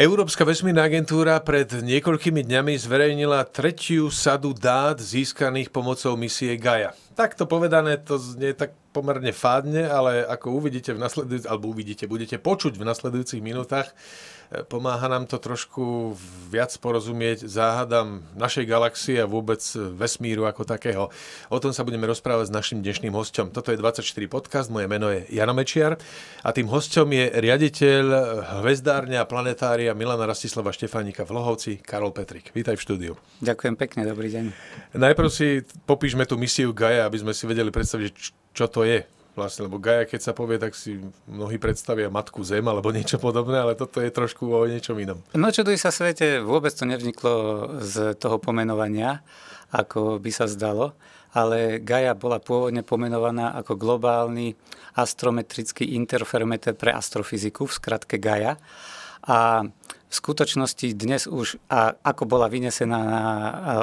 Európska vesmírna agentúra pred niekoľkými dňami zverejnila tretiu sadu dát získaných pomocou misie Gaia. Takto povedané to znie tak pomerne fádne, ale ako uvidíte v nasledujúcich, alebo uvidíte, budete počuť v nasledujúcich minútach, Pomáha nám to trošku viac porozumieť záhadám našej galaxie a vôbec vesmíru ako takého. O tom sa budeme rozprávať s našim dnešným hostom. Toto je 24 podcast, moje meno je Jano Mečiar a tým hostom je riaditeľ hvezdárňa a planetária Milana Rastislava Štefánika v Lohovci, Karol Petrik. Vítaj v štúdiu. Ďakujem pekne, dobrý deň. Najprv si popíšme tú misiu Gaia, aby sme si vedeli predstaviť, čo to je vlastne, lebo Gaja, keď sa povie, tak si mnohí predstavia Matku Zem alebo niečo podobné, ale toto je trošku o niečom inom. No čuduj sa svete, vôbec to nevzniklo z toho pomenovania, ako by sa zdalo, ale Gaja bola pôvodne pomenovaná ako globálny astrometrický interferometer pre astrofyziku, v skratke Gaja. A v skutočnosti dnes už, a ako bola vynesená na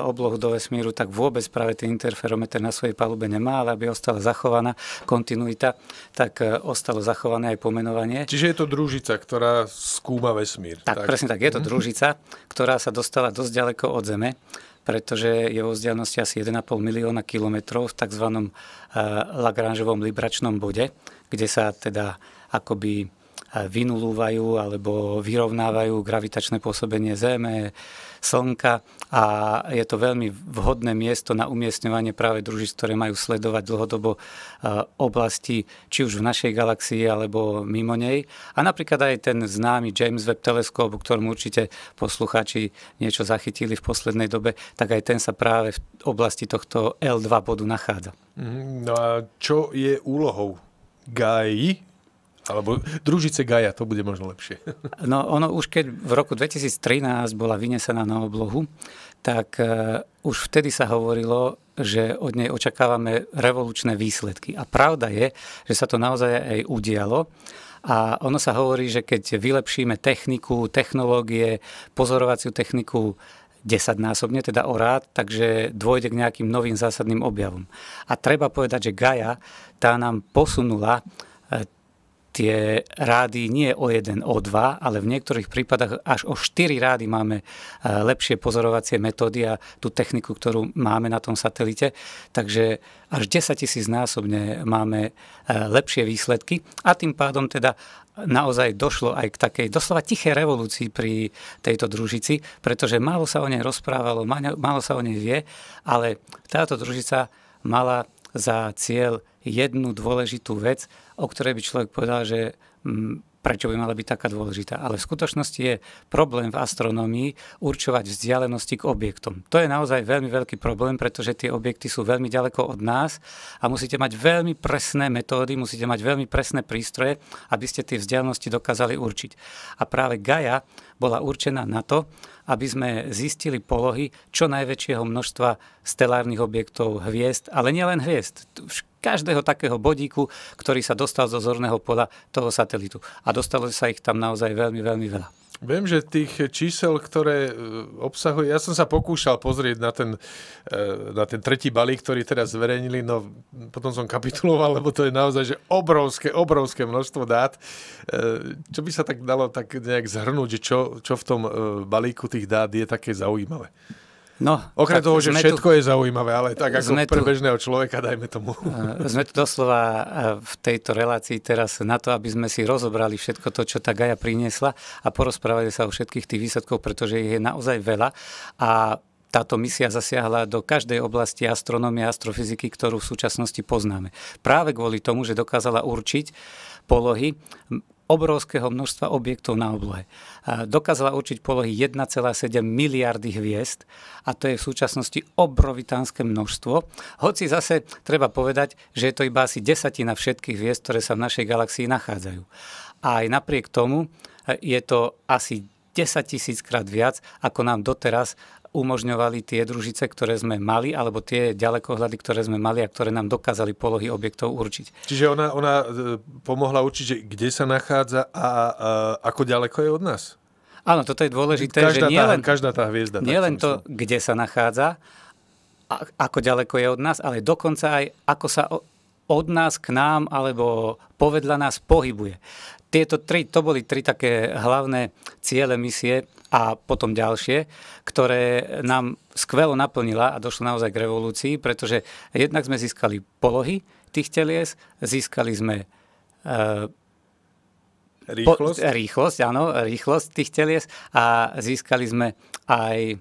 oblohu do vesmíru, tak vôbec práve ten interferometer na svojej palube nemá, ale aby ostala zachovaná kontinuita, tak e, ostalo zachované aj pomenovanie. Čiže je to družica, ktorá skúma vesmír. Tak, tak. presne tak, je to mhm. družica, ktorá sa dostala dosť ďaleko od Zeme pretože je vo vzdialenosti asi 1,5 milióna kilometrov v tzv. E, Lagrangeovom libračnom bode, kde sa teda akoby vynulúvajú alebo vyrovnávajú gravitačné pôsobenie Zeme, Slnka a je to veľmi vhodné miesto na umiestňovanie práve družíc, ktoré majú sledovať dlhodobo e, oblasti, či už v našej galaxii alebo mimo nej. A napríklad aj ten známy James Webb teleskop, o ktorom určite poslucháči niečo zachytili v poslednej dobe, tak aj ten sa práve v oblasti tohto L2 bodu nachádza. Mhm, no a čo je úlohou Gai alebo družice Gaja, to bude možno lepšie. No ono už keď v roku 2013 bola vynesená na oblohu, tak e, už vtedy sa hovorilo, že od nej očakávame revolučné výsledky. A pravda je, že sa to naozaj aj udialo. A ono sa hovorí, že keď vylepšíme techniku, technológie, pozorovaciu techniku desaťnásobne, teda o rád, takže dôjde k nejakým novým zásadným objavom. A treba povedať, že Gaja tá nám posunula e, tie rády nie o jeden, o dva, ale v niektorých prípadoch až o štyri rády máme e, lepšie pozorovacie metódy a tú techniku, ktorú máme na tom satelite. Takže až 10 tisíc násobne máme e, lepšie výsledky a tým pádom teda naozaj došlo aj k takej doslova tichej revolúcii pri tejto družici, pretože málo sa o nej rozprávalo, málo sa o nej vie, ale táto družica mala za cieľ jednu dôležitú vec o ktorej by človek povedal, že m, mm, prečo by mala byť taká dôležitá. Ale v skutočnosti je problém v astronomii určovať vzdialenosti k objektom. To je naozaj veľmi veľký problém, pretože tie objekty sú veľmi ďaleko od nás a musíte mať veľmi presné metódy, musíte mať veľmi presné prístroje, aby ste tie vzdialenosti dokázali určiť. A práve Gaia bola určená na to, aby sme zistili polohy čo najväčšieho množstva stelárnych objektov, hviezd, ale nielen hviezd každého takého bodíku, ktorý sa dostal zo zorného pola toho satelitu. A dostalo sa ich tam naozaj veľmi, veľmi veľa. Viem, že tých čísel, ktoré e, obsahuje, ja som sa pokúšal pozrieť na ten, e, na ten tretí balík, ktorý teraz zverejnili, no potom som kapituloval, lebo to je naozaj že obrovské, obrovské množstvo dát. E, čo by sa tak dalo tak nejak zhrnúť, že čo, čo v tom balíku tých dát je také zaujímavé? No, Okrem toho, že všetko tu, je zaujímavé, ale tak ako pre bežného človeka, dajme tomu. Eh, sme tu doslova eh, v tejto relácii teraz na to, aby sme si rozobrali všetko to, čo tá Gaja priniesla a porozprávali sa o všetkých tých výsledkov, pretože ich je naozaj veľa a táto misia zasiahla do každej oblasti astronomie a astrofyziky, ktorú v súčasnosti poznáme. Práve kvôli tomu, že dokázala určiť polohy, obrovského množstva objektov na oblohe. Dokázala určiť polohy 1,7 miliardy hviezd a to je v súčasnosti obrovitánske množstvo. Hoci zase treba povedať, že je to iba asi desatina všetkých hviezd, ktoré sa v našej galaxii nachádzajú. A aj napriek tomu e, je to asi 10 tisíc krát viac, ako nám doteraz umožňovali tie družice, ktoré sme mali, alebo tie ďalekohľady, ktoré sme mali a ktoré nám dokázali polohy objektov určiť. Čiže ona, ona e, pomohla určiť, kde sa nachádza a, a ako ďaleko je od nás? Áno, toto je dôležité, každá že nie tá, len, každá tá hviezda, nie len to, myslím. kde sa nachádza, a, ako ďaleko je od nás, ale dokonca aj ako sa od nás k nám alebo povedľa nás pohybuje. Tieto tri, to boli tri také hlavné ciele misie, a potom ďalšie, ktoré nám skvelo naplnila a došlo naozaj k revolúcii, pretože jednak sme získali polohy tých telies, získali sme uh, Rýchlosť? Po, rýchlosť, áno, rýchlosť tých telies a získali sme aj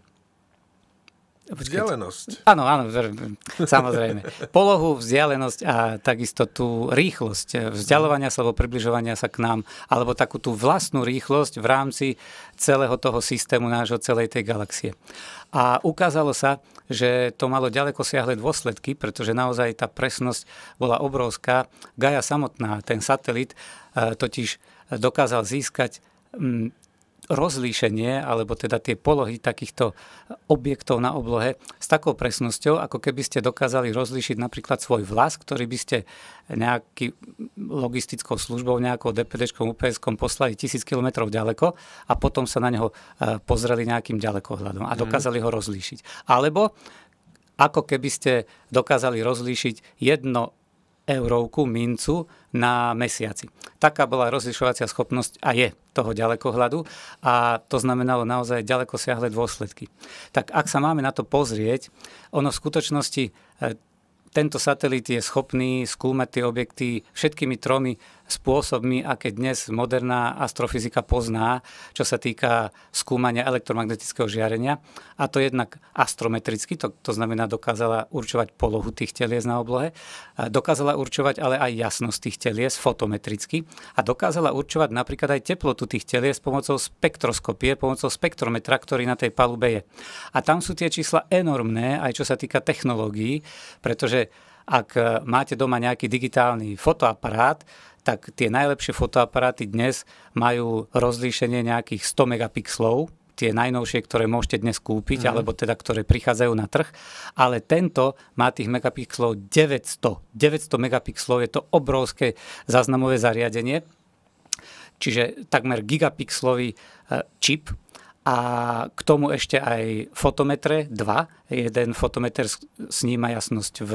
Vzdialenosť. Áno, áno, samozrejme. Polohu, vzdialenosť a takisto tú rýchlosť vzdialovania sa alebo približovania sa k nám, alebo takú tú vlastnú rýchlosť v rámci celého toho systému nášho, celej tej galaxie. A ukázalo sa, že to malo ďaleko siahle dôsledky, pretože naozaj tá presnosť bola obrovská. gaja samotná, ten satelit, e, totiž dokázal získať mm, rozlíšenie, alebo teda tie polohy takýchto objektov na oblohe s takou presnosťou, ako keby ste dokázali rozlíšiť napríklad svoj vlas, ktorý by ste nejaký logistickou službou, nejakou dpd ups poslali tisíc kilometrov ďaleko a potom sa na neho e, pozreli nejakým ďalekohľadom a mhm. dokázali ho rozlíšiť. Alebo ako keby ste dokázali rozlíšiť jedno eurovku, mincu na mesiaci. Taká bola rozlišovacia schopnosť a je toho ďalekohľadu a to znamenalo naozaj ďaleko siahle dôsledky. Tak ak sa máme na to pozrieť, ono v skutočnosti e, tento satelit je schopný skúmať tie objekty všetkými tromi spôsobmi, aké dnes moderná astrofyzika pozná, čo sa týka skúmania elektromagnetického žiarenia. A to jednak astrometricky, to, to znamená dokázala určovať polohu tých telies na oblohe, dokázala určovať ale aj jasnosť tých telies fotometricky a dokázala určovať napríklad aj teplotu tých telies pomocou spektroskopie, pomocou spektrometra, ktorý na tej palube je. A tam sú tie čísla enormné, aj čo sa týka technológií, pretože ak e, máte doma nejaký digitálny fotoaparát, tak tie najlepšie fotoaparáty dnes majú rozlíšenie nejakých 100 megapixlov, tie najnovšie, ktoré môžete dnes kúpiť, mm. alebo teda ktoré prichádzajú na trh, ale tento má tých megapixlov 900. 900 megapixlov je to obrovské záznamové zariadenie, čiže takmer gigapixlový e, čip a k tomu ešte aj fotometre, 2, Jeden fotometer sníma jasnosť v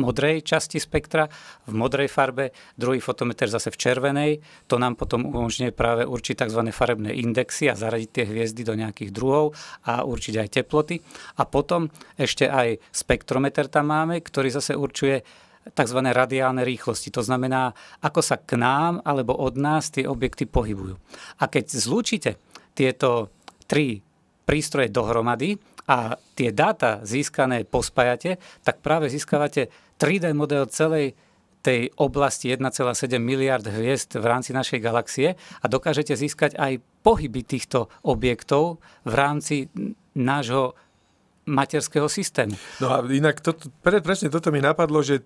modrej časti spektra, v modrej farbe, druhý fotometer zase v červenej. To nám potom umožňuje práve určiť tzv. farebné indexy a zaradiť tie hviezdy do nejakých druhov a určiť aj teploty. A potom ešte aj spektrometer tam máme, ktorý zase určuje tzv. radiálne rýchlosti. To znamená, ako sa k nám alebo od nás tie objekty pohybujú. A keď zlúčite tieto tri prístroje dohromady a tie dáta získané pospájate, tak práve získavate 3D model celej tej oblasti 1,7 miliard hviezd v rámci našej galaxie a dokážete získať aj pohyby týchto objektov v rámci nášho materského systému. No a inak to, pre, presne toto mi napadlo, že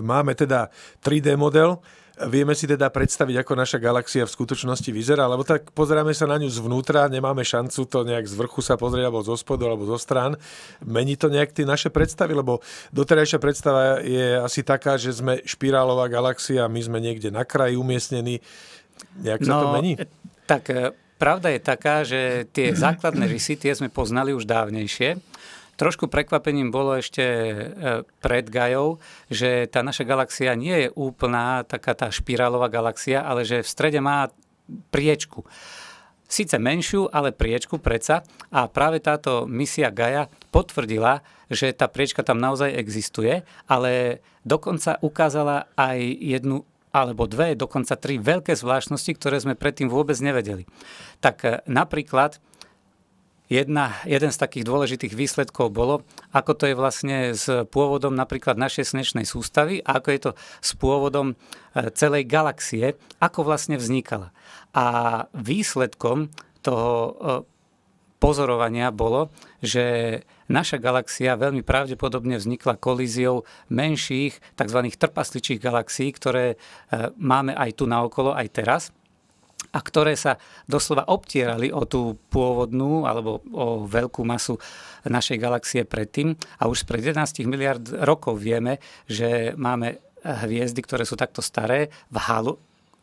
máme teda 3D model, Vieme si teda predstaviť, ako naša galaxia v skutočnosti vyzerá, lebo tak pozeráme sa na ňu zvnútra, nemáme šancu to nejak z vrchu sa pozrieť, alebo zo spodu, alebo zo strán. Mení to nejak tie naše predstavy, lebo doterajšia predstava je asi taká, že sme špirálová galaxia, my sme niekde na kraji umiestnení. Nejak sa no, to mení? Tak e, pravda je taká, že tie základné rysy, tie sme poznali už dávnejšie. Trošku prekvapením bolo ešte e, pred Gajou, že tá naša galaxia nie je úplná, taká tá špirálová galaxia, ale že v strede má priečku. Sice menšiu, ale priečku predsa. A práve táto misia Gaja potvrdila, že tá priečka tam naozaj existuje, ale dokonca ukázala aj jednu alebo dve, dokonca tri veľké zvláštnosti, ktoré sme predtým vôbec nevedeli. Tak e, napríklad Jedna, jeden z takých dôležitých výsledkov bolo, ako to je vlastne s pôvodom napríklad našej slnečnej sústavy a ako je to s pôvodom e, celej galaxie, ako vlastne vznikala. A výsledkom toho e, pozorovania bolo, že naša galaxia veľmi pravdepodobne vznikla kolíziou menších, tzv. trpasličích galaxií, ktoré e, máme aj tu naokolo, aj teraz – a ktoré sa doslova obtierali o tú pôvodnú alebo o veľkú masu našej galaxie predtým. A už pred 11 miliard rokov vieme, že máme hviezdy, ktoré sú takto staré, v halu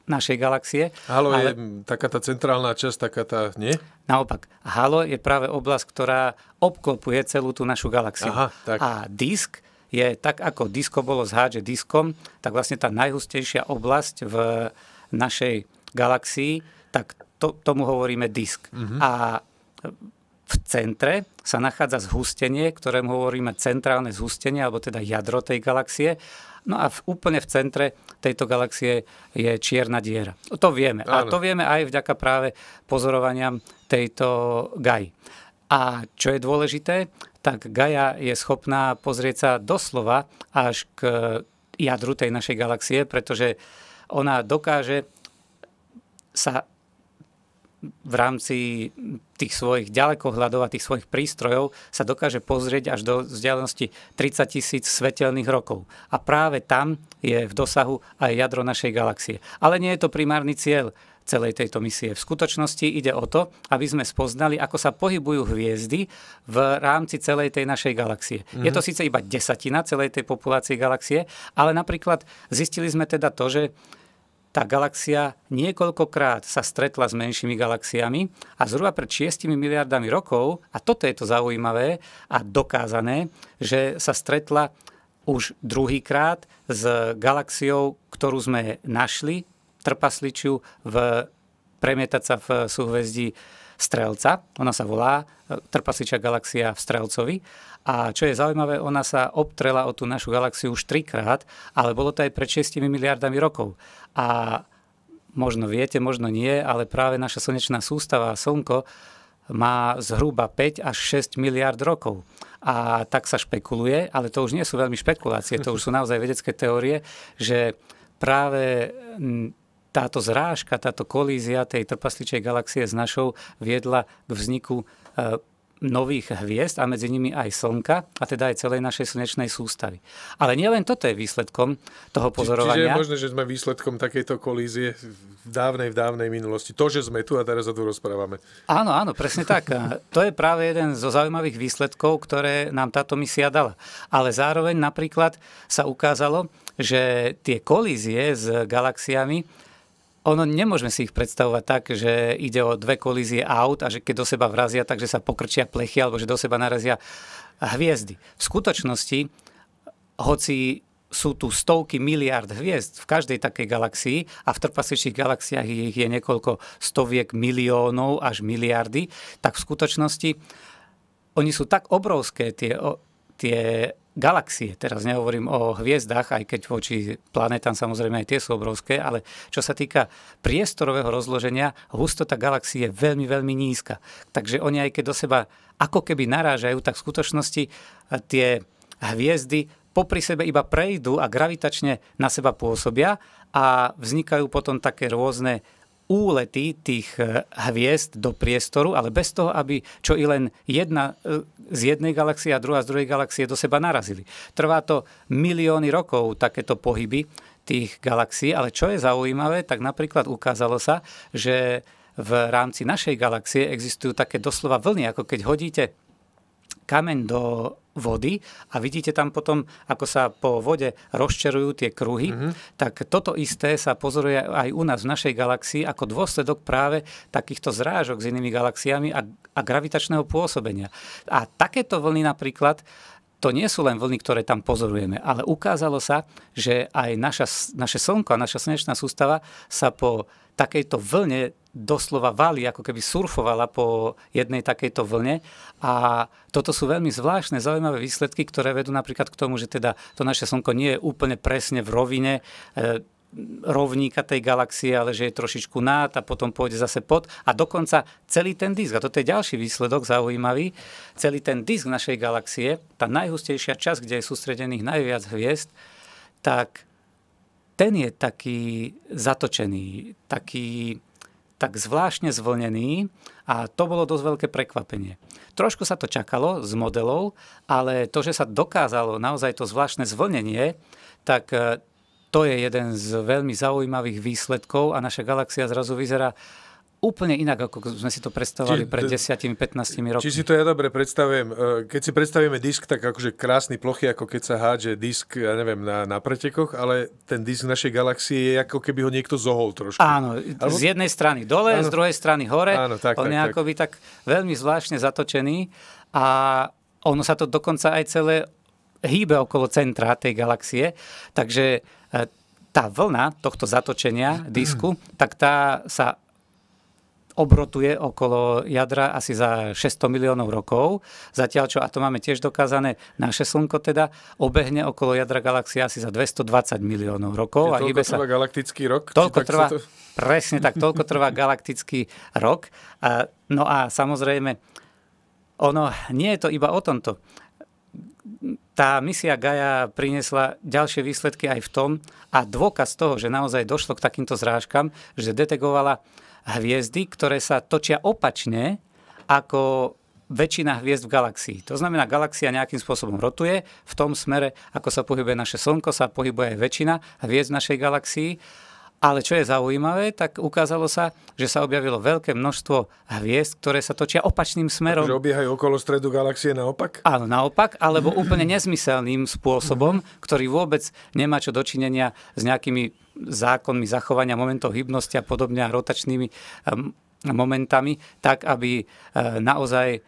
našej galaxie. Halo ale... je taká tá centrálna časť, taká tá, nie? Naopak, halo je práve oblasť, ktorá obklopuje celú tú našu galaxiu. Aha, tak. A disk je tak, ako disko bolo s diskom, tak vlastne tá najhustejšia oblasť v našej galaxií, tak to, tomu hovoríme disk. Mm-hmm. A v centre sa nachádza zhustenie, ktorému hovoríme centrálne zhustenie, alebo teda jadro tej galaxie. No a v, úplne v centre tejto galaxie je čierna diera. To vieme. Áno. A to vieme aj vďaka práve pozorovaniam tejto Gaj. A čo je dôležité, tak Gaja je schopná pozrieť sa doslova až k jadru tej našej galaxie, pretože ona dokáže sa v rámci tých svojich ďalekohľadov a tých svojich prístrojov sa dokáže pozrieť až do vzdialenosti 30 tisíc svetelných rokov. A práve tam je v dosahu aj jadro našej galaxie. Ale nie je to primárny cieľ celej tejto misie. V skutočnosti ide o to, aby sme spoznali, ako sa pohybujú hviezdy v rámci celej tej našej galaxie. Mm-hmm. Je to mhm. síce iba desatina celej tej populácie galaxie, ale napríklad zistili sme teda to, že tá galaxia niekoľkokrát sa stretla s menšími galaxiami a zhruba pred 6 miliardami rokov, a toto je to zaujímavé a dokázané, že sa stretla už druhýkrát s galaxiou, ktorú sme našli, trpasličiu v premietať sa v súhvezdí Strelca. Ona sa volá e, trpasličia galaxia v Strelcovi a čo je zaujímavé, ona sa obtrela o tú našu galaxiu už trikrát, ale bolo to aj pred 6 miliardami rokov. A možno viete, možno nie, ale práve naša slnečná sústava a Slnko má zhruba 5 až 6 miliard rokov. A tak sa špekuluje, ale to už nie sú veľmi špekulácie, to už sú naozaj vedecké teórie, že práve táto zrážka, táto kolízia tej trpasličej galaxie s našou viedla k vzniku e, nových hviezd a medzi nimi aj Slnka a teda aj celej našej slnečnej sústavy. Ale nielen toto je výsledkom toho pozorovania. Či, čiže je možné, že sme výsledkom takejto kolízie v dávnej, v dávnej minulosti. To, že sme tu a teraz sa tu rozprávame. Áno, áno, presne tak. to je práve jeden zo zaujímavých výsledkov, ktoré nám táto misia dala. Ale zároveň napríklad sa ukázalo, že tie kolízie s galaxiami ono nemôžeme si ich predstavovať tak, že ide o dve kolízie aut a že keď do seba vrazia, takže sa pokrčia plechy alebo že do seba narazia hviezdy. V skutočnosti, hoci sú tu stovky miliard hviezd v každej takej galaxii a v trpasličných galaxiách ich je niekoľko stoviek miliónov až miliardy, tak v skutočnosti oni sú tak obrovské tie, tie galaxie, teraz nehovorím o hviezdach, aj keď voči planetám samozrejme aj tie sú obrovské, ale čo sa týka priestorového rozloženia, hustota galaxie je veľmi, veľmi nízka. Takže oni aj keď do seba ako keby narážajú, tak v skutočnosti eh, tie hviezdy popri sebe iba prejdú a gravitačne na seba pôsobia a vznikajú potom také rôzne úlety tých e, hviezd do priestoru, ale bez toho, aby čo i len jedna e, z jednej galaxie a druhá z druhej galaxie do seba narazili. Trvá to milióny rokov takéto pohyby tých galaxií, ale čo je zaujímavé, tak napríklad ukázalo sa, že v rámci našej galaxie existujú také doslova vlny, ako keď hodíte kameň do vody a vidíte tam potom, ako sa po vode rozčerujú tie kruhy, mm-hmm. tak toto isté sa pozoruje aj u nás v našej galaxii ako dôsledok práve takýchto zrážok s inými galaxiami a, a gravitačného pôsobenia. A takéto vlny napríklad to nie sú len vlny, ktoré tam pozorujeme, ale ukázalo sa, že aj naša, naše Slnko a naša slnečná sústava sa po takejto vlne doslova valí, ako keby surfovala po jednej takejto vlne. A toto sú veľmi zvláštne, zaujímavé výsledky, ktoré vedú napríklad k tomu, že teda to naše Slnko nie je úplne presne v rovine e, rovníka tej galaxie, ale že je trošičku nád a potom pôjde zase pod. A dokonca celý ten disk, a toto je ďalší výsledok zaujímavý, celý ten disk našej galaxie, tá najhustejšia časť, kde je sústredených najviac hviezd, tak ten je taký zatočený, taký tak zvláštne zvlnený a to bolo dosť veľké prekvapenie. Trošku sa to čakalo z modelov, ale to, že sa dokázalo naozaj to zvláštne zvlnenie, tak to je jeden z veľmi zaujímavých výsledkov a naša galaxia zrazu vyzerá úplne inak, ako sme si to predstavovali pred 10-15 rokmi. Či si to ja dobre predstavujem, e, keď si predstavíme disk, tak akože krásny plochy, ako keď sa hádže disk, ja neviem, na, na pretekoch, ale ten disk našej galaxie je ako keby ho niekto zohol trošku. Áno, Albo... z jednej strany dole, Áno. z druhej strany hore. Áno, tak, on je tak, akoby tak. tak veľmi zvláštne zatočený a ono sa to dokonca aj celé hýbe okolo centra tej galaxie, takže tá vlna tohto zatočenia disku, tak tá sa obrotuje okolo jadra asi za 600 miliónov rokov, zatiaľ čo, a to máme tiež dokázané, naše Slnko teda obehne okolo jadra galaxie asi za 220 miliónov rokov. Čiže a toľko sa, trvá galaktický rok? Toľko trvá, to... presne tak, toľko trvá galaktický rok. A, no a samozrejme, ono nie je to iba o tomto tá misia Gaja priniesla ďalšie výsledky aj v tom a dôkaz toho, že naozaj došlo k takýmto zrážkam, že detegovala hviezdy, ktoré sa točia opačne ako väčšina hviezd v galaxii. To znamená, galaxia nejakým spôsobom rotuje v tom smere, ako sa pohybuje naše Slnko, sa pohybuje aj väčšina hviezd v našej galaxii ale čo je zaujímavé, tak ukázalo sa, že sa objavilo veľké množstvo hviezd, ktoré sa točia opačným smerom. Takže obiehajú okolo stredu galaxie naopak? Áno, naopak, alebo úplne nezmyselným spôsobom, ktorý vôbec nemá čo dočinenia s nejakými zákonmi zachovania momentov hybnosti a podobne a rotačnými momentami, tak aby eh, naozaj eh,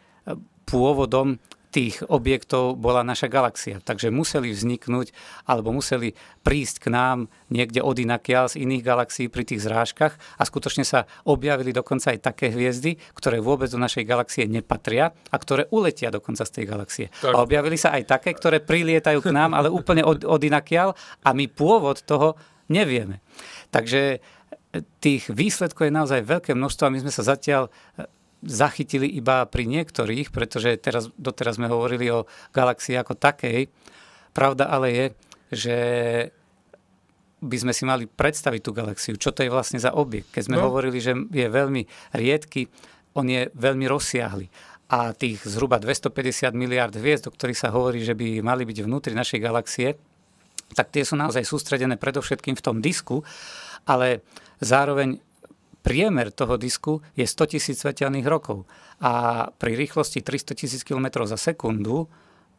pôvodom tých objektov bola naša galaxia. Takže museli vzniknúť alebo museli prísť k nám niekde od inakiaľ z iných galaxií pri tých zrážkach a skutočne sa objavili dokonca aj také hviezdy, ktoré vôbec do našej galaxie nepatria a ktoré uletia dokonca z tej galaxie. Tak. A objavili sa aj také, ktoré prilietajú k nám, ale úplne od, od inakiaľ a my pôvod toho nevieme. Takže e, tých výsledkov je naozaj veľké množstvo a my sme sa zatiaľ e, zachytili iba pri niektorých, pretože teraz, doteraz sme hovorili o galaxii ako takej. Pravda ale je, že by sme si mali predstaviť tú galaxiu, čo to je vlastne za objekt. Keď sme no. hovorili, že je veľmi riedky, on je veľmi rozsiahly. A tých zhruba 250 miliard hviezd, o ktorých sa hovorí, že by mali byť vnútri našej galaxie, tak tie sú naozaj sústredené predovšetkým v tom disku, ale zároveň priemer toho disku je 100 tisíc svetelných rokov. A pri rýchlosti 300 tisíc km za sekundu,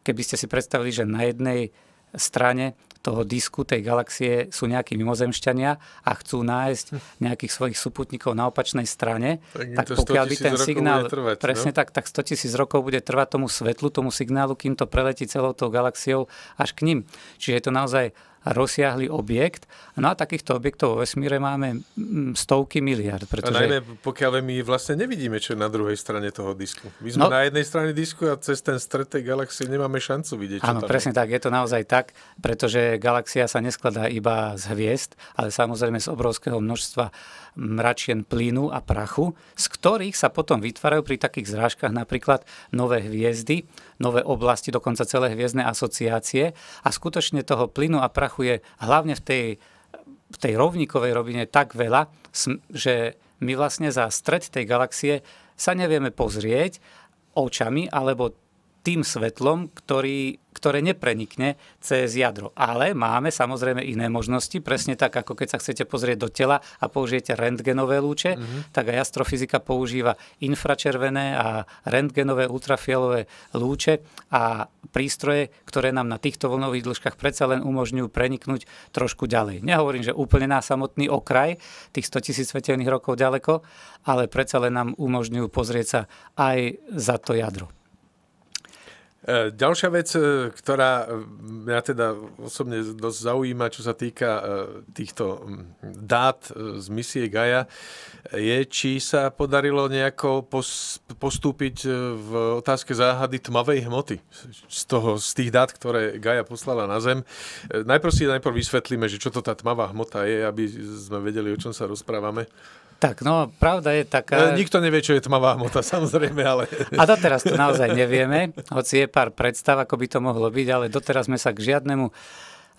keby ste si predstavili, že na jednej strane toho disku, tej galaxie sú nejakí mimozemšťania a chcú nájsť nejakých svojich súputníkov na opačnej strane, tak, tak pokiaľ by ten signál, trvať, no? presne no? tak, tak 100 tisíc rokov bude trvať tomu svetlu, tomu signálu, kým to preletí celou tou galaxiou až k ním. Čiže je to naozaj rozsiahly objekt. No a takýchto objektov vo vesmíre máme mm, stovky miliard. Pretože... A najmä pokiaľ my vlastne nevidíme, čo je na druhej strane toho disku. My sme no, na jednej strane disku a cez ten stred tej galaxie nemáme šancu vidieť. Áno, tam presne tak, je to naozaj tak, pretože galaxia sa neskladá iba z hviezd, ale samozrejme z obrovského množstva mračien plynu a prachu, z ktorých sa potom vytvárajú pri takých zrážkach napríklad nové hviezdy, nové oblasti, dokonca celé hviezdne asociácie a skutočne toho plynu a prachu je hlavne v tej, v tej rovníkovej rovine tak veľa, že my vlastne za stred tej galaxie sa nevieme pozrieť očami alebo tým svetlom, ktorý, ktoré neprenikne cez jadro. Ale máme samozrejme iné možnosti, presne tak, ako keď sa chcete pozrieť do tela a použijete rentgenové lúče, mm-hmm. tak aj astrofyzika používa infračervené a rentgenové ultrafialové lúče a prístroje, ktoré nám na týchto vlnových dĺžkach predsa len umožňujú preniknúť trošku ďalej. Nehovorím, že úplne na samotný okraj tých 100 000 svetelných rokov ďaleko, ale predsa len nám umožňujú pozrieť sa aj za to jadro. E, ďalšia vec, e, ktorá e, mňa teda osobne dosť zaujíma, čo sa týka týchto mm, dát z misie Gaja, je, či sa podarilo nejako postúpiť v otázke záhady tmavej hmoty z, toho, z tých dát, ktoré Gaja poslala na Zem. Najprv si najprv vysvetlíme, že čo to tá tmavá hmota je, aby sme vedeli, o čom sa rozprávame. Tak, no pravda je taká... E, nikto nevie, čo je tmavá hmota, samozrejme, ale... A doteraz to naozaj nevieme, hoci je pár predstav, ako by to mohlo byť, ale doteraz sme sa k žiadnemu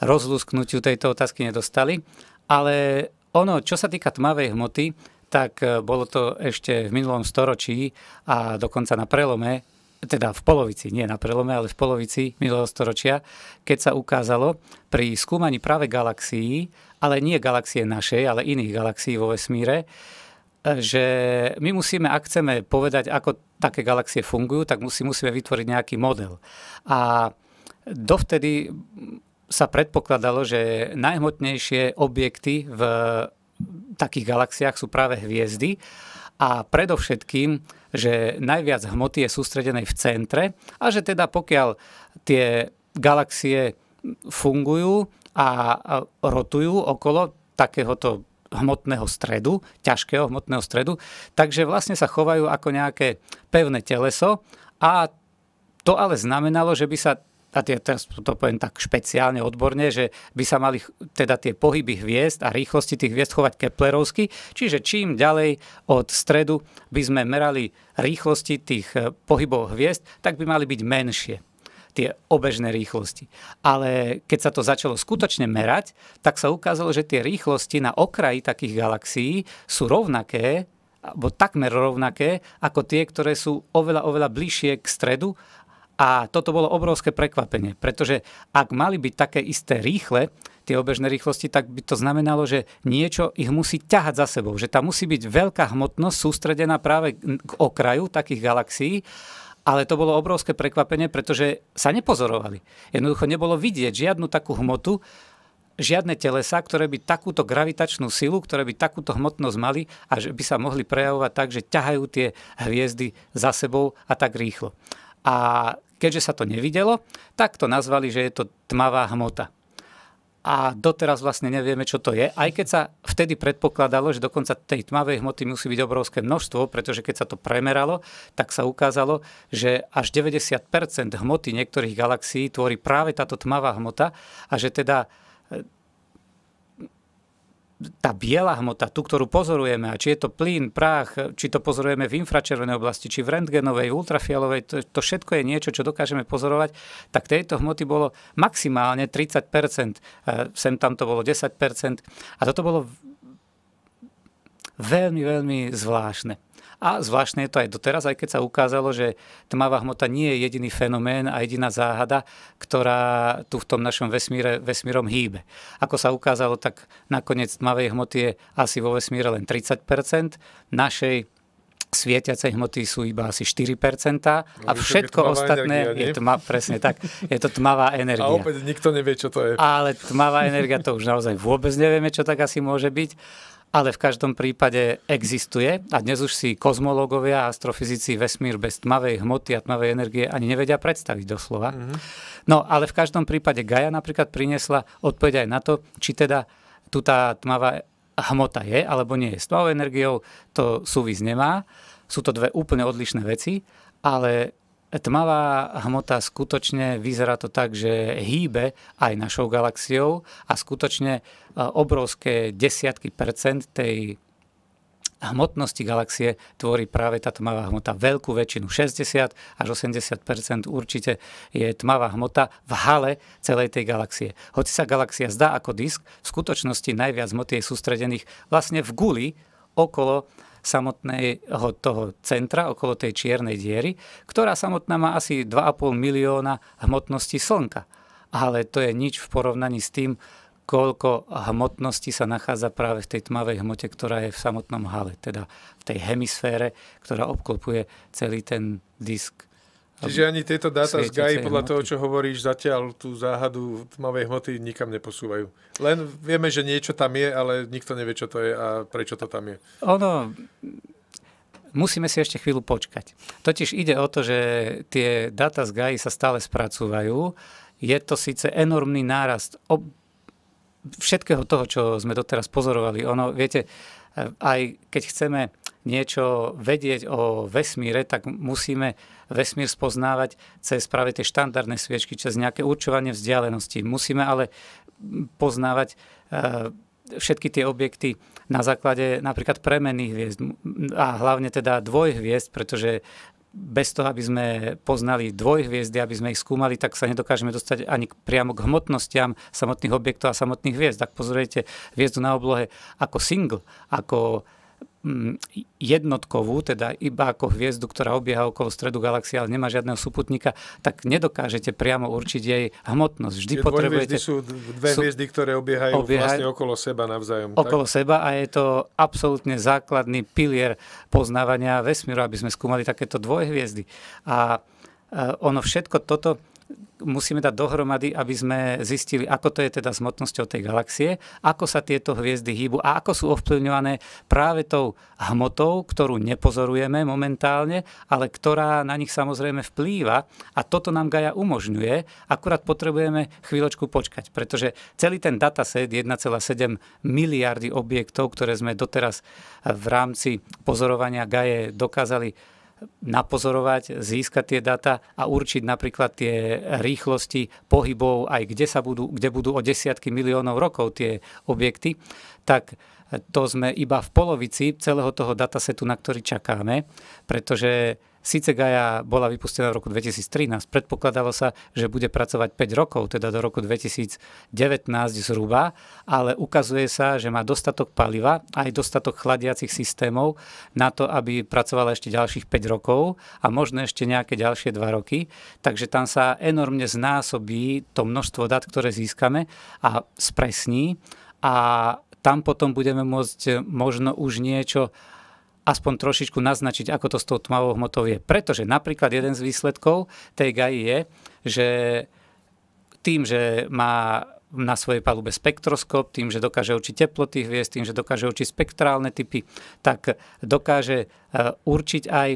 rozlusknutiu tejto otázky nedostali. Ale ono, čo sa týka tmavej hmoty, tak e, bolo to ešte v minulom storočí a dokonca na prelome, teda v polovici, nie na prelome, ale v polovici minulého storočia, keď sa ukázalo pri skúmaní práve galaxií, ale nie galaxie našej, ale iných galaxií vo vesmíre, že my musíme, ak chceme povedať, ako také galaxie fungujú, tak musí, musíme vytvoriť nejaký model. A dovtedy sa predpokladalo, že najhmotnejšie objekty v takých galaxiách sú práve hviezdy a predovšetkým, že najviac hmoty je sústredenej v centre a že teda pokiaľ tie galaxie fungujú a rotujú okolo takéhoto hmotného stredu, ťažkého hmotného stredu, takže vlastne sa chovajú ako nejaké pevné teleso a to ale znamenalo, že by sa a tie, teraz to poviem tak špeciálne odborne, že by sa mali teda tie pohyby hviezd a rýchlosti tých hviezd chovať keplerovsky, čiže čím ďalej od stredu by sme merali rýchlosti tých eh, pohybov hviezd, tak by mali byť menšie tie obežné rýchlosti. Ale keď sa to začalo skutočne merať, tak sa ukázalo, že tie rýchlosti na okraji takých galaxií sú rovnaké, alebo takmer rovnaké, ako tie, ktoré sú oveľa, oveľa bližšie k stredu. A toto bolo obrovské prekvapenie, pretože ak mali byť také isté rýchle, tie obežné rýchlosti, tak by to znamenalo, že niečo ich musí ťahať za sebou, že tam musí byť veľká hmotnosť sústredená práve k okraju takých galaxií ale to bolo obrovské prekvapenie, pretože sa nepozorovali. Jednoducho nebolo vidieť žiadnu takú hmotu, žiadne telesa, ktoré by takúto gravitačnú silu, ktoré by takúto hmotnosť mali a že by sa mohli prejavovať tak, že ťahajú tie hviezdy za sebou a tak rýchlo. A keďže sa to nevidelo, tak to nazvali, že je to tmavá hmota a doteraz vlastne nevieme, čo to je. Aj keď sa vtedy predpokladalo, že dokonca tej tmavej hmoty musí byť obrovské množstvo, pretože keď sa to premeralo, tak sa ukázalo, že až 90 hmoty niektorých galaxií tvorí práve táto tmavá hmota a že teda tá biela hmota, tú, ktorú pozorujeme, a či je to plyn, prach, či to pozorujeme v infračervenej oblasti, či v rentgenovej, ultrafialovej, to, to všetko je niečo, čo dokážeme pozorovať, tak tejto hmoty bolo maximálne 30%, e, sem tam to bolo 10%, a toto bolo veľmi, veľmi zvláštne. A zvláštne je to aj doteraz, aj keď sa ukázalo, že tmavá hmota nie je jediný fenomén a jediná záhada, ktorá tu v tom našom vesmíre, vesmírom hýbe. Ako sa ukázalo, tak nakoniec tmavej hmoty je asi vo vesmíre len 30 našej svietiacej hmoty sú iba asi 4% a všetko je ostatné energia, je tma, presne tak, je to tmavá energia. A opäť nikto nevie, čo to je. Ale tmavá energia to už naozaj vôbec nevieme, čo tak asi môže byť ale v každom prípade existuje a dnes už si kozmológovia a astrofyzici vesmír bez tmavej hmoty a tmavej energie ani nevedia predstaviť doslova. Mm-hmm. No ale v každom prípade Gaia napríklad priniesla odpoveď aj na to, či teda tu tá tmavá hmota je alebo nie je. S tmavou energiou to súvisť nemá, sú to dve úplne odlišné veci, ale tmavá hmota skutočne vyzerá to tak, že hýbe aj našou galaxiou a skutočne e, obrovské desiatky percent tej hmotnosti galaxie tvorí práve tá tmavá hmota. Veľkú väčšinu, 60 až 80 určite je tmavá hmota v hale celej tej galaxie. Hoci sa galaxia zdá ako disk, v skutočnosti najviac hmoty je sústredených vlastne v guli okolo samotného toho centra, okolo tej čiernej diery, ktorá samotná má asi 2,5 milióna hmotnosti Slnka. Ale to je nič v porovnaní s tým, koľko hmotnosti sa nachádza práve v tej tmavej hmote, ktorá je v samotnom hale, teda v tej hemisfére, ktorá obklopuje celý ten disk Čiže ani tieto dáta z GAI, podľa hmoty. toho, čo hovoríš, zatiaľ tú záhadu tmavej hmoty nikam neposúvajú. Len vieme, že niečo tam je, ale nikto nevie, čo to je a prečo to tam je. Ono, musíme si ešte chvíľu počkať. Totiž ide o to, že tie dáta z GAI sa stále spracúvajú. Je to síce enormný nárast ob... všetkého toho, čo sme doteraz pozorovali. Ono, viete, aj keď chceme niečo vedieť o vesmíre, tak musíme vesmír spoznávať cez práve tie štandardné sviečky, cez nejaké určovanie vzdialenosti. Musíme ale poznávať eh, všetky tie objekty na základe napríklad premenných hviezd a hlavne teda dvojhviezd, pretože bez toho, aby sme poznali dvojhviezdy, aby sme ich skúmali, tak sa nedokážeme dostať ani priamo k hmotnostiam samotných objektov a samotných hviezd. Ak pozriete hviezdu na oblohe ako single, ako Mm, jednotkovú, teda iba ako hviezdu, ktorá obieha okolo stredu galaxie, ale nemá žiadneho súputníka, tak nedokážete priamo určiť jej hmotnosť. Vždy potrebujete... sú dve sú, hviezdy, ktoré obiehajú, obieha... vlastne okolo seba navzájom. Okolo tak? seba a je to absolútne základný pilier poznávania vesmíru, aby sme skúmali takéto hviezdy A e, ono všetko toto musíme dať dohromady, aby sme zistili, ako to je teda s hmotnosťou tej galaxie, ako sa tieto hviezdy hýbu a ako sú ovplyvňované práve tou hmotou, ktorú nepozorujeme momentálne, ale ktorá na nich samozrejme vplýva a toto nám Gaia umožňuje, akurát potrebujeme chvíľočku počkať, pretože celý ten dataset 1,7 miliardy objektov, ktoré sme doteraz v rámci pozorovania Gaie dokázali napozorovať, získať tie data a určiť napríklad tie rýchlosti pohybov, aj kde, sa budú, kde budú o desiatky miliónov rokov tie objekty, tak to sme iba v polovici celého toho datasetu, na ktorý čakáme, pretože Sice Gaia bola vypustená v roku 2013, predpokladalo sa, že bude pracovať 5 rokov, teda do roku 2019 zhruba, ale ukazuje sa, že má dostatok paliva aj dostatok chladiacich systémov na to, aby pracovala ešte ďalších 5 rokov a možno ešte nejaké ďalšie 2 roky. Takže tam sa enormne znásobí to množstvo dát, ktoré získame a spresní a tam potom budeme môcť možno už niečo aspoň trošičku naznačiť, ako to s tou tmavou hmotou je. Pretože napríklad jeden z výsledkov tej GAI je, že tým, že má na svojej palube spektroskop, tým, že dokáže určiť teploty hviezd, tým, že dokáže určiť spektrálne typy, tak dokáže eh, určiť aj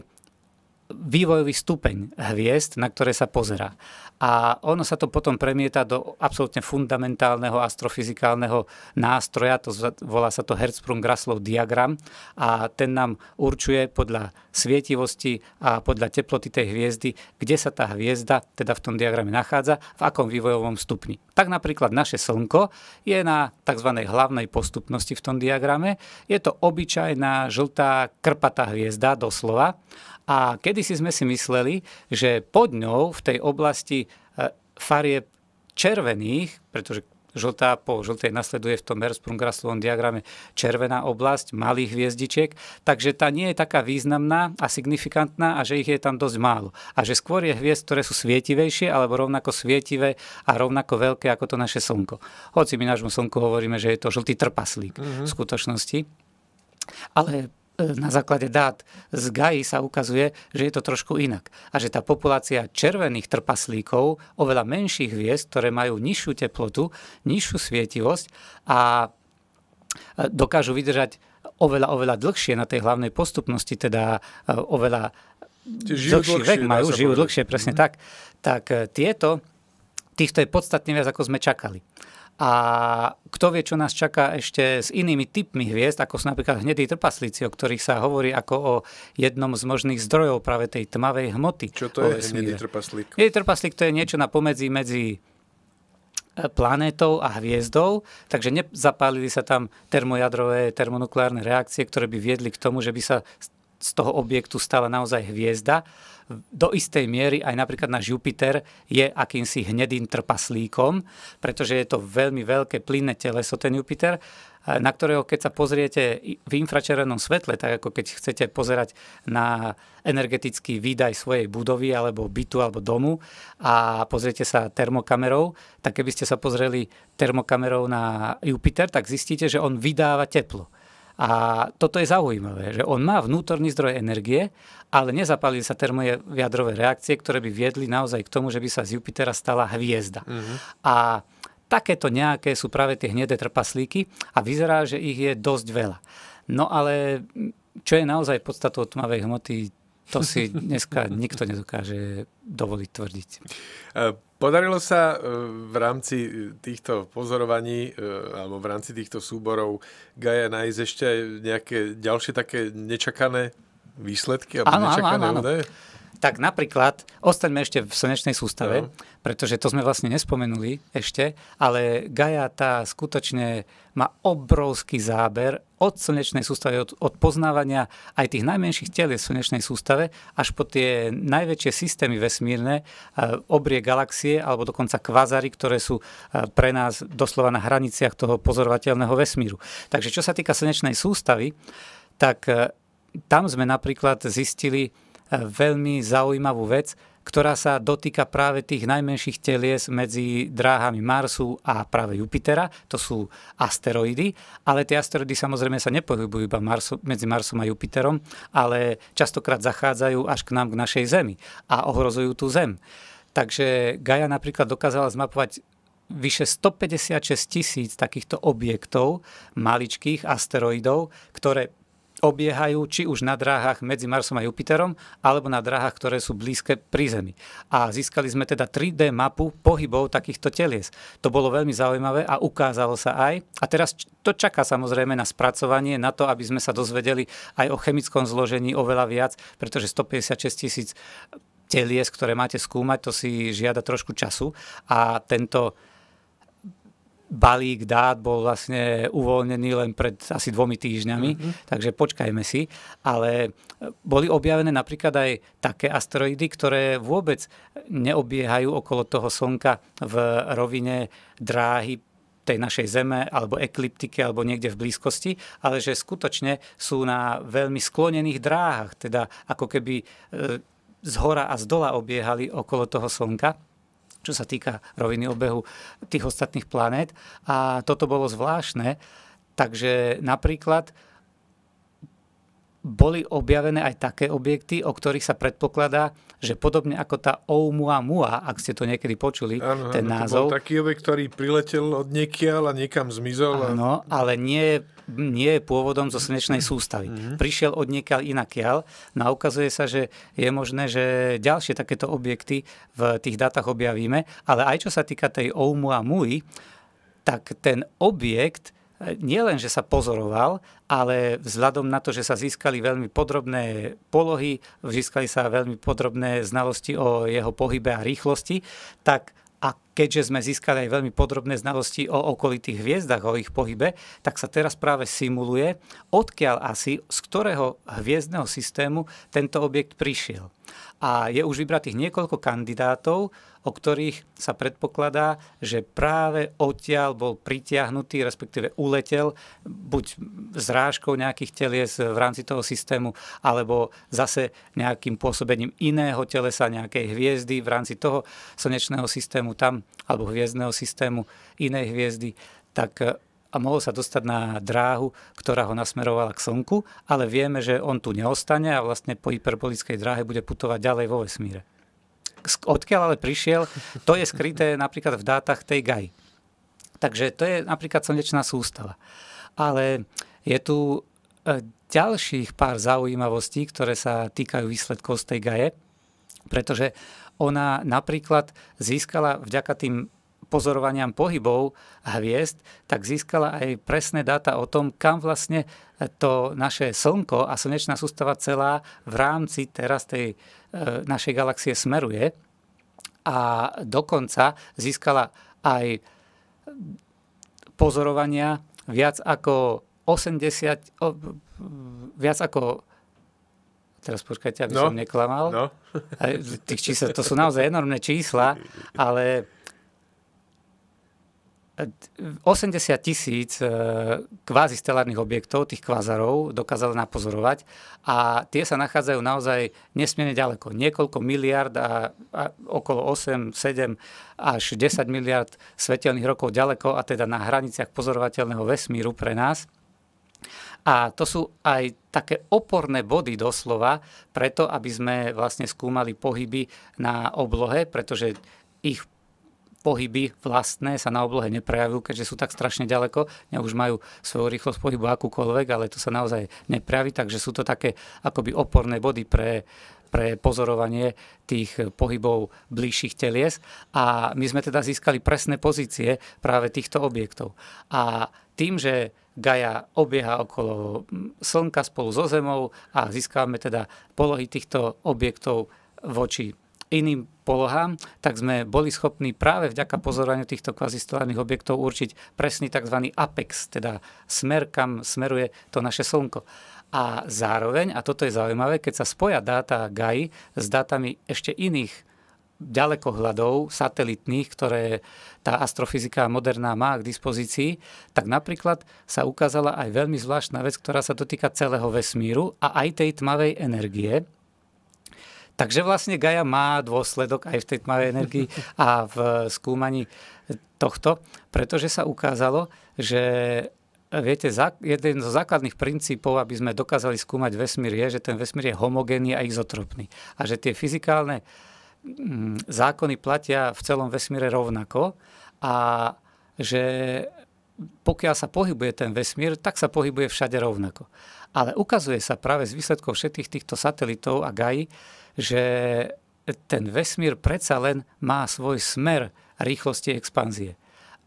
vývojový stupeň hviezd, na ktoré sa pozera. A ono sa to potom premieta do absolútne fundamentálneho astrofyzikálneho nástroja, to volá sa to Hertzsprung-Graslov diagram a ten nám určuje podľa svietivosti a podľa teploty tej hviezdy, kde sa tá hviezda teda v tom diagrame nachádza, v akom vývojovom stupni. Tak napríklad naše Slnko je na tzv. hlavnej postupnosti v tom diagrame. Je to obyčajná žltá krpatá hviezda doslova a kedysi sme si mysleli, že pod ňou v tej oblasti e, farieb červených, pretože žltá po žltej nasleduje v tom Erzprungrasovom diagrame červená oblasť malých hviezdičiek, takže tá nie je taká významná a signifikantná a že ich je tam dosť málo. A že skôr je hviezd, ktoré sú svietivejšie alebo rovnako svietivé a rovnako veľké ako to naše Slnko. Hoci my nášmu Slnku hovoríme, že je to žltý trpaslík mm-hmm. v mhm. skutočnosti. Ale E, na základe dát z GAI sa ukazuje, že je to trošku inak. A že tá populácia červených trpaslíkov, oveľa menších hviezd, ktoré majú nižšiu teplotu, nižšiu svietivosť a e, dokážu vydržať oveľa, oveľa dlhšie na tej hlavnej postupnosti, teda e, oveľa dlhší dlhšie, vek majú, žijú dlhšie, presne mm-hmm. tak, tak tieto, týchto je podstatne viac, ako sme čakali. A kto vie, čo nás čaká ešte s inými typmi hviezd, ako sú napríklad hnedí trpaslíci, o ktorých sa hovorí ako o jednom z možných zdrojov práve tej tmavej hmoty. Čo to je hnedý trpaslík? Hnedý trpaslík to je niečo na pomedzi medzi e, planétou a hviezdou, takže nezapálili sa tam termojadrové, termonukleárne reakcie, ktoré by viedli k tomu, že by sa z toho objektu stala naozaj hviezda, do istej miery aj napríklad náš Jupiter je akýmsi hnedým trpaslíkom, pretože je to veľmi veľké plynné teleso, ten Jupiter, na ktorého keď sa pozriete v infračervenom svetle, tak ako keď chcete pozerať na energetický výdaj svojej budovy alebo bytu alebo domu a pozriete sa termokamerou, tak keby ste sa pozreli termokamerou na Jupiter, tak zistíte, že on vydáva teplo. A toto je zaujímavé, že on má vnútorný zdroj energie, ale nezapalili sa termojadrové reakcie, ktoré by viedli naozaj k tomu, že by sa z Jupitera stala hviezda. Mm-hmm. A takéto nejaké sú práve tie hnedé trpaslíky a vyzerá, že ich je dosť veľa. No ale čo je naozaj podstatou tmavej hmoty, to si dneska nikto nedokáže dovoliť tvrdiť. E, Podarilo sa e, v rámci e, týchto pozorovaní e, alebo v rámci týchto súborov Gaja nájsť ešte nejaké ďalšie také nečakané výsledky alebo áno, nečakané áno, áno tak napríklad ostaňme ešte v slnečnej sústave, no. pretože to sme vlastne nespomenuli ešte, ale Gaia tá skutočne má obrovský záber od slnečnej sústavy, od, od poznávania aj tých najmenších tel v slnečnej sústave až po tie najväčšie systémy vesmírne, e, obrie galaxie alebo dokonca kvazary, ktoré sú e, pre nás doslova na hraniciach toho pozorovateľného vesmíru. Takže čo sa týka slnečnej sústavy, tak e, tam sme napríklad zistili, veľmi zaujímavú vec, ktorá sa dotýka práve tých najmenších telies medzi dráhami Marsu a práve Jupitera. To sú asteroidy, ale tie asteroidy samozrejme sa nepohybujú iba Marsu, medzi Marsom a Jupiterom, ale častokrát zachádzajú až k nám, k našej Zemi a ohrozujú tú Zem. Takže Gaia napríklad dokázala zmapovať vyše 156 tisíc takýchto objektov, maličkých asteroidov, ktoré obiehajú či už na dráhach medzi Marsom a Jupiterom, alebo na dráhach, ktoré sú blízke pri Zemi. A získali sme teda 3D mapu pohybov takýchto telies. To bolo veľmi zaujímavé a ukázalo sa aj. A teraz to čaká samozrejme na spracovanie, na to, aby sme sa dozvedeli aj o chemickom zložení oveľa viac, pretože 156 tisíc telies, ktoré máte skúmať, to si žiada trošku času. A tento balík dát bol vlastne uvoľnený len pred asi dvomi týždňami, mm-hmm. takže počkajme si. Ale e, boli objavené napríklad aj také asteroidy, ktoré vôbec neobiehajú okolo toho Slnka v rovine dráhy tej našej Zeme alebo ekliptike alebo niekde v blízkosti, ale že skutočne sú na veľmi sklonených dráhach, teda ako keby e, z hora a z dola obiehali okolo toho Slnka čo sa týka roviny obehu tých ostatných planét. A toto bolo zvláštne, takže napríklad boli objavené aj také objekty, o ktorých sa predpokladá, že podobne ako tá Oumuamua, ak ste to niekedy počuli, ano, ten ano, názov. To bol taký objekt, ktorý priletel od niekiaľ a niekam zmizol. Áno, a... ale nie nie je pôvodom zo slnečnej sústavy. Mm-hmm. Prišiel od niekaľ inakiaľ. No a ukazuje sa, že je možné, že ďalšie takéto objekty v tých dátach objavíme. Ale aj čo sa týka tej Oumuamui, tak ten objekt e, nie len, že sa pozoroval, ale vzhľadom na to, že sa získali veľmi podrobné polohy, získali sa veľmi podrobné znalosti o jeho pohybe a rýchlosti, tak a keďže sme získali aj veľmi podrobné znalosti o okolitých hviezdach, o ich pohybe, tak sa teraz práve simuluje, odkiaľ asi, z ktorého hviezdného systému tento objekt prišiel. A je už vybratých niekoľko kandidátov, o ktorých sa predpokladá, že práve odtiaľ bol pritiahnutý, respektíve uletel buď zrážkou nejakých telies v rámci toho systému, alebo zase nejakým pôsobením iného telesa, nejakej hviezdy v rámci toho slnečného systému tam, alebo hviezdného systému inej hviezdy, tak e, a mohol sa dostať na dráhu, ktorá ho nasmerovala k Slnku, ale vieme, že on tu neostane a vlastne po hyperbolickej dráhe bude putovať ďalej vo vesmíre odkiaľ ale prišiel, to je skryté napríklad v dátach tej gaj. Takže to je napríklad slnečná sústava. Ale je tu e, ďalších pár zaujímavostí, ktoré sa týkajú výsledkov z tej gaje, pretože ona napríklad získala vďaka tým pozorovaniam pohybov hviezd, tak získala aj presné dáta o tom, kam vlastne to naše Slnko a slnečná sústava celá v rámci teraz tej E, našej galaxie smeruje a dokonca získala aj pozorovania viac ako 80, viac ako teraz počkajte, aby no. som neklamal. No. Tých čísel, to sú naozaj enormné čísla, ale 80 tisíc e, kvázi stelárnych objektov, tých kvázarov, dokázali napozorovať a tie sa nachádzajú naozaj nesmierne ďaleko. Niekoľko miliard a, a okolo 8, 7 až 10 miliard svetelných rokov ďaleko a teda na hraniciach pozorovateľného vesmíru pre nás. A to sú aj také oporné body doslova, preto aby sme vlastne skúmali pohyby na oblohe, pretože ich pohyby vlastné sa na oblohe neprejavujú, keďže sú tak strašne ďaleko. Ja už majú svoju rýchlosť pohybu akúkoľvek, ale to sa naozaj neprejaví, takže sú to také akoby oporné body pre, pre pozorovanie tých pohybov bližších telies. A my sme teda získali presné pozície práve týchto objektov. A tým, že Gaja obieha okolo Slnka spolu so Zemou a získame teda polohy týchto objektov voči iným polohám, tak sme boli schopní práve vďaka pozorovaniu týchto kvazistolárnych objektov určiť presný tzv. apex, teda smer, kam smeruje to naše Slnko. A zároveň, a toto je zaujímavé, keď sa spoja dáta GAI s dátami ešte iných ďalekohľadov satelitných, ktoré tá astrofyzika moderná má k dispozícii, tak napríklad sa ukázala aj veľmi zvláštna vec, ktorá sa dotýka celého vesmíru a aj tej tmavej energie, Takže vlastne Gaja má dôsledok aj v tej tmavej energii a v skúmaní tohto, pretože sa ukázalo, že viete, jeden zo základných princípov, aby sme dokázali skúmať vesmír, je, že ten vesmír je homogénny a izotropný. A že tie fyzikálne mm, zákony platia v celom vesmíre rovnako a že pokiaľ sa pohybuje ten vesmír, tak sa pohybuje všade rovnako. Ale ukazuje sa práve z výsledkov všetkých týchto satelitov a gají, že ten vesmír predsa len má svoj smer rýchlosti expanzie.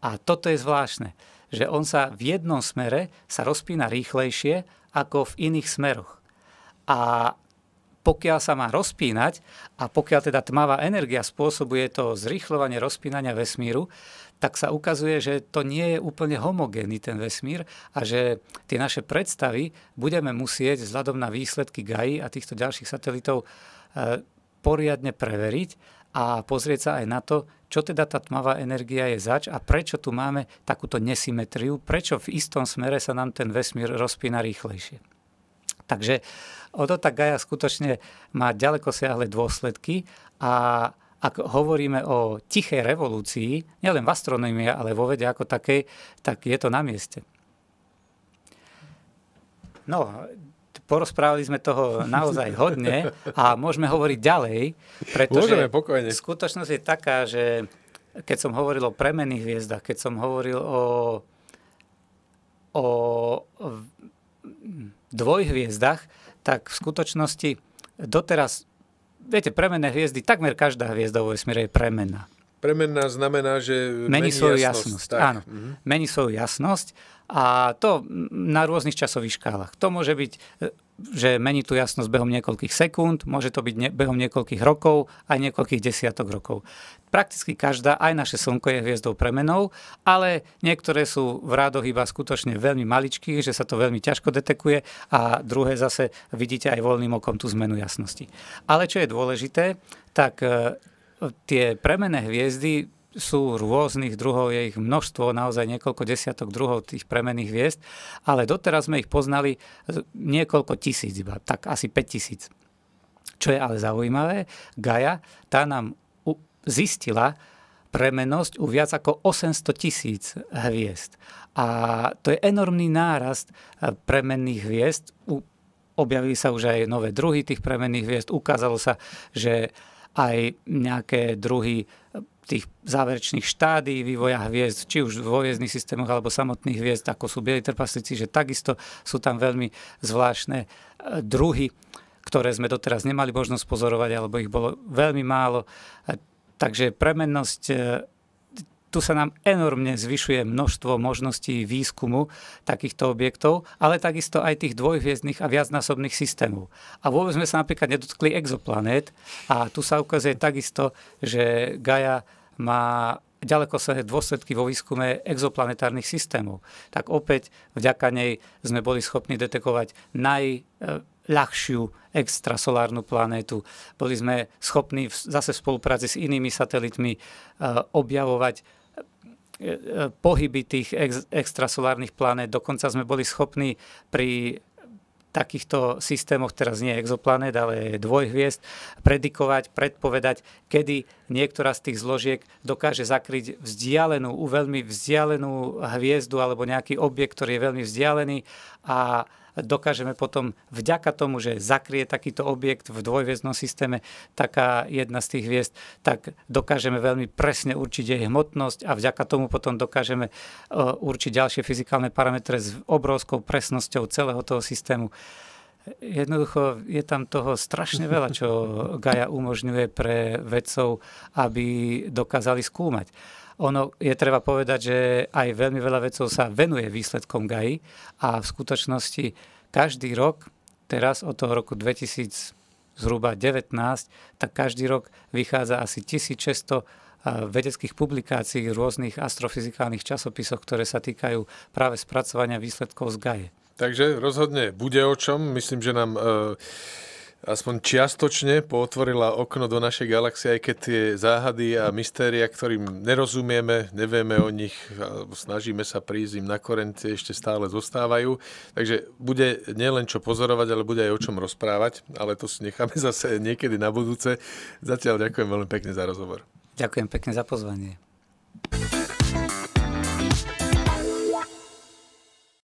A toto je zvláštne, že on sa v jednom smere sa rozpína rýchlejšie ako v iných smeroch. A pokiaľ sa má rozpínať a pokiaľ teda tmavá energia spôsobuje to zrýchľovanie rozpínania vesmíru, tak sa ukazuje, že to nie je úplne homogénny ten vesmír a že tie naše predstavy budeme musieť vzhľadom na výsledky GAI a týchto ďalších satelitov e, poriadne preveriť a pozrieť sa aj na to, čo teda tá tmavá energia je zač a prečo tu máme takúto nesymetriu, prečo v istom smere sa nám ten vesmír rozpína rýchlejšie. Takže Odota Gaja skutočne má ďaleko siahle dôsledky a ak hovoríme o tichej revolúcii, nielen v astronomii, ale vo vede ako takej, tak je to na mieste. No, porozprávali sme toho naozaj hodne a môžeme hovoriť ďalej, pretože môžeme, skutočnosť je taká, že keď som hovoril o premených hviezdach, keď som hovoril o, o dvojhviezdach, tak v skutočnosti doteraz viete, premenné hviezdy, takmer každá hviezda vo vesmíre je premenná. Premenná znamená, že mení, mení svoju jasnosť. jasnosť. Áno, mm-hmm. mení svoju jasnosť a to na rôznych časových škálach. To môže byť že mení tú jasnosť behom niekoľkých sekúnd, môže to byť ne- behom niekoľkých rokov, aj niekoľkých desiatok rokov. Prakticky každá, aj naše Slnko je hviezdou premenou, ale niektoré sú v rádoch iba skutočne veľmi maličky, že sa to veľmi ťažko detekuje a druhé zase vidíte aj voľným okom tú zmenu jasnosti. Ale čo je dôležité, tak e, tie premené hviezdy sú rôznych druhov, je ich množstvo, naozaj niekoľko desiatok druhov tých premených hviezd, ale doteraz sme ich poznali niekoľko tisíc iba, tak asi 5 tisíc. Čo je ale zaujímavé, Gaja tá nám zistila premenosť u viac ako 800 tisíc hviezd. A to je enormný nárast eh, premenných hviezd. Objavili sa už aj nové druhy tých premenných hviezd. Ukázalo sa, že aj nejaké druhy eh, tých záverečných štádií vývoja hviezd, či už v hviezdnych systémoch alebo samotných hviezd, ako sú bieli trpaslíci, že takisto sú tam veľmi zvláštne e, druhy, ktoré sme doteraz nemali možnosť pozorovať, alebo ich bolo veľmi málo. E, takže premennosť e, tu sa nám enormne zvyšuje množstvo možností výskumu takýchto objektov, ale takisto aj tých dvojhviezdnych a viacnásobných systémov. A vôbec sme sa napríklad nedotkli exoplanét a tu sa ukazuje takisto, že Gaia má ďaleko sa dôsledky vo výskume exoplanetárnych systémov. Tak opäť vďaka nej sme boli schopní detekovať najľahšiu extrasolárnu planétu. Boli sme schopní zase v spolupráci s inými satelitmi e, objavovať E, e, pohyby tých ex, extrasolárnych planét. Dokonca sme boli schopní pri takýchto systémoch, teraz nie exoplanét, ale dvojhviezd, predikovať, predpovedať, kedy niektorá z tých zložiek dokáže zakryť vzdialenú, veľmi vzdialenú hviezdu alebo nejaký objekt, ktorý je veľmi vzdialený a dokážeme potom vďaka tomu, že zakrie takýto objekt v dvojviezdnom systéme, taká jedna z tých hviezd, tak dokážeme veľmi presne určiť jej hmotnosť a vďaka tomu potom dokážeme eh, určiť ďalšie fyzikálne parametre s obrovskou presnosťou celého toho systému. Jednoducho je tam toho strašne veľa, čo Gaia umožňuje pre vedcov, aby dokázali skúmať. Ono je treba povedať, že aj veľmi veľa vecov sa venuje výsledkom GAI a v skutočnosti každý rok, teraz od toho roku 2000, zhruba 19, tak každý rok vychádza asi 1600 vedeckých publikácií rôznych astrofyzikálnych časopisoch, ktoré sa týkajú práve spracovania výsledkov z GAE. Takže rozhodne bude o čom. Myslím, že nám e, aspoň čiastočne potvorila okno do našej galaxie, aj keď tie záhady a mystéria, ktorým nerozumieme, nevieme o nich, snažíme sa prísť im na korente, ešte stále zostávajú. Takže bude nielen čo pozorovať, ale bude aj o čom rozprávať, ale to si necháme zase niekedy na budúce. Zatiaľ ďakujem veľmi pekne za rozhovor. Ďakujem pekne za pozvanie.